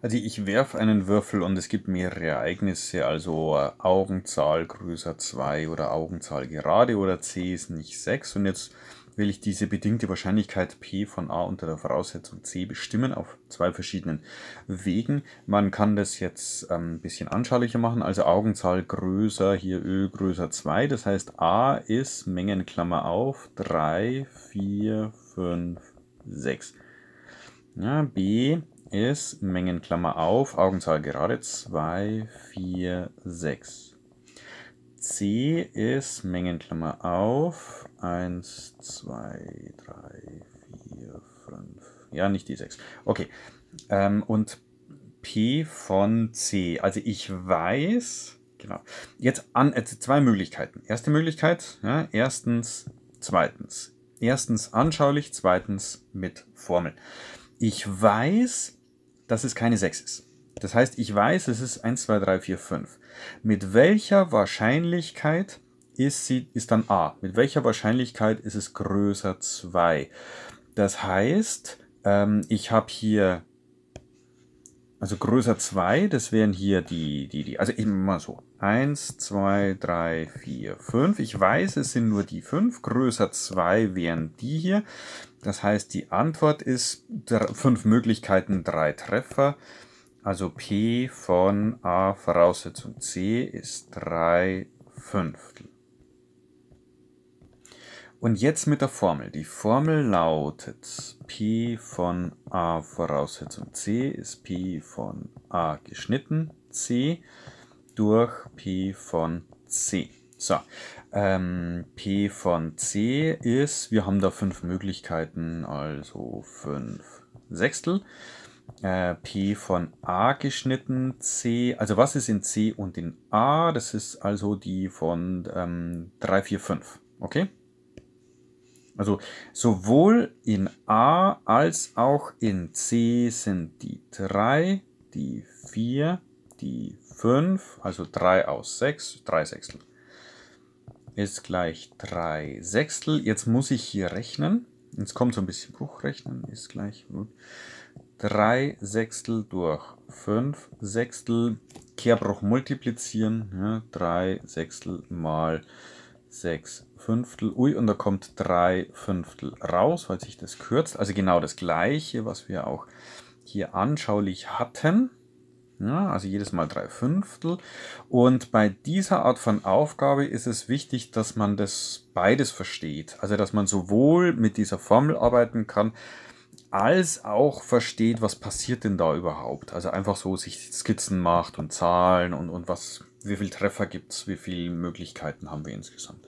Also ich werfe einen Würfel und es gibt mehrere Ereignisse, also äh, Augenzahl größer 2 oder Augenzahl gerade oder C ist nicht 6 und jetzt will ich diese bedingte Wahrscheinlichkeit P von A unter der Voraussetzung C bestimmen auf zwei verschiedenen Wegen. Man kann das jetzt ein ähm, bisschen anschaulicher machen, also Augenzahl größer, hier Ö größer 2, das heißt A ist Mengenklammer auf 3, 4, 5, 6. Ja, B ist Mengenklammer auf, Augenzahl gerade 2, 4, 6. C ist Mengenklammer auf 1, 2, 3, 4, 5. Ja, nicht die 6. Okay. Ähm, und P von C. Also ich weiß, genau. Jetzt an, äh, zwei Möglichkeiten. Erste Möglichkeit, ja, erstens, zweitens. Erstens anschaulich, zweitens mit Formel. Ich weiß, dass es keine 6 ist. Das heißt, ich weiß, es ist 1, 2, 3, 4, 5. Mit welcher Wahrscheinlichkeit ist, sie, ist dann A? Mit welcher Wahrscheinlichkeit ist es größer 2? Das heißt, ähm, ich habe hier also größer 2, das wären hier die, die, die, also eben mal so. 1, 2, 3, 4, 5. Ich weiß, es sind nur die 5. Größer 2 wären die hier. Das heißt, die Antwort ist 5 Möglichkeiten, 3 Treffer. Also P von A Voraussetzung C ist 3 Fünftel. Und jetzt mit der Formel. Die Formel lautet Pi von A Voraussetzung C ist Pi von A geschnitten C durch Pi von C. So, ähm, P von C ist, wir haben da fünf Möglichkeiten, also fünf Sechstel. Äh, P von A geschnitten, C, also was ist in C und in A? Das ist also die von ähm, 3, 4, 5, okay? Also sowohl in A als auch in C sind die 3, die 4, die 5, also 3 aus 6, 3 Sechstel ist gleich 3 Sechstel. Jetzt muss ich hier rechnen. Jetzt kommt so ein bisschen Bruchrechnen, ist gleich gut. 3 Sechstel durch 5 Sechstel, Kehrbruch multiplizieren, ja, 3 Sechstel mal 6 Fünftel. Ui, und da kommt 3 Fünftel raus, weil sich das kürzt. Also genau das gleiche, was wir auch hier anschaulich hatten. Ja, also jedes Mal 3 Fünftel. Und bei dieser Art von Aufgabe ist es wichtig, dass man das beides versteht. Also dass man sowohl mit dieser Formel arbeiten kann, als auch versteht, was passiert denn da überhaupt. Also einfach so sich Skizzen macht und Zahlen und, und was, wie viele Treffer gibt es, wie viele Möglichkeiten haben wir insgesamt.